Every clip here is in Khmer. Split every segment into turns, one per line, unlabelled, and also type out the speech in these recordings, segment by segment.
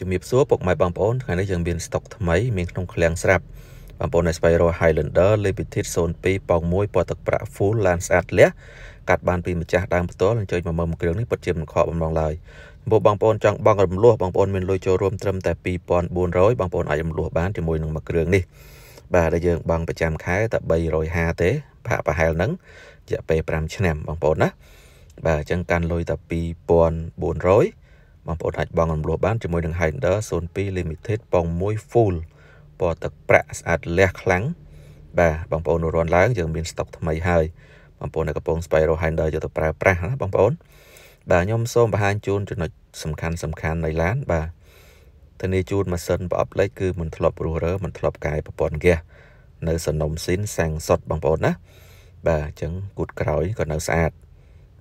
ជំរាបសួរពុកម៉ែបងប្អូនថ្ងៃនេះយើងមានស្តុកថ្មីមានក្នុងឃ្លាំងស្រាប់បងប្អូននៅស្វ័យរ Highlander Limited 02ប៉ោង1ពណ៌ទឹកប្រាក់ Full ឡានស្អាតលះកាត់បានពីម្ចាស់ដើមផ្ទាល់នឹងជួយមកមើលគ្រឿងនេះពិតជាមិនខកបំណងឡើយបើបងប្អូនចង់បងរំលោះបងប្អូនមានលុយចូលរួមត្រឹមតែ2400បងប្អូនអាចរំលោះបានជាមួយនឹងមួយគ្រឿងនេះបាទដែលយើងបង់ប្រចាំខែតែ350ទេប្រាក់ប្រហែលហ្នឹងរយៈពេល5ឆ្នាំបងប្អូនណាបាទអញ្ចឹងកាន់លុយតែ2400បងប្អូនអាចបងរំលោះបានជាមួយនឹង Hinder 02 Limited ប៉ង1 Full ពណ៌ទឹកប្រាក់ស្អាតលះខ្លាំងបាទបងប្អូនរន់ឡើងយើងមានស្តុកថ្មីហើយបងប្អូននៅកំពង់ Spyro Hinder យកទៅប្រើប្រាស់ណាបងប្អូន បាទខ្ញុំសូមបង្ហាញជូនចំណុចសំខាន់សំខាន់នៃឡានបាទធានាជូនម៉ាស៊ីនប្រអប់លេខគឺមិនធ្លាប់រស់រើមិនធ្លាប់កាយប្រព័ន្ធហ្គាសនៅសនំស៊ីនសាំងសុតបងប្អូនណាបាទអញ្ចឹងគូតក្រោយក៏នៅស្អាត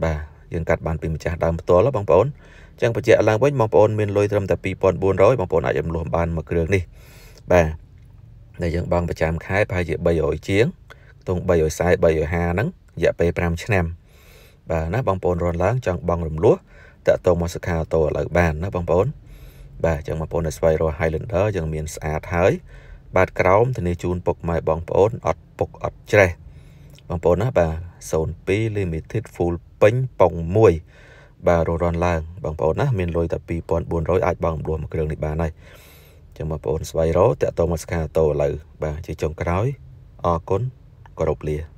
បាទយើងកាត់បានពីម្ចាស់ដើមផ្ទាល់បងប្អូនអញ្ចឹងបញ្ជាក់ឡើងវិញបងប្អូនមានលុយត្រឹមតែ2400បងប្អូនអាចរំលោះបានមួយគ្រឿងនេះបាទដែលយើងបង់ប្រចាំខែប្រហែលជា300ជាងខ្ទង់340 350ហ្នឹងរយៈពេល5ឆ្នាំ បាទណាបងប្អូនរត់ឡើងចង់បង់រំលោះតកតមកសិក្ខាតោឥឡូវបានណាបងប្អូនបាទអញ្ចឹងបងប្អូននៅស្វ័យរក Highlander យើងមានស្អាតហើយបាទក្រោមធានាជូនពុកម៉ែបងប្អូនអត់ពុកអត់ច្រេះបងប្អូនណាបាទ02 limited full ពេញប៉ុងមួយបាទរន់ឡើងបងប្អូនណាមានលុយតែ2400អាចបង់ម្ដួលមួយគ្រឿងនេះបានហើយចឹងបងប្អូនស្វ័យរកតាក់ទងមកស្កាតូឥឡូវបាទជាចុងក្រ
ោយអរគុណគោរពលា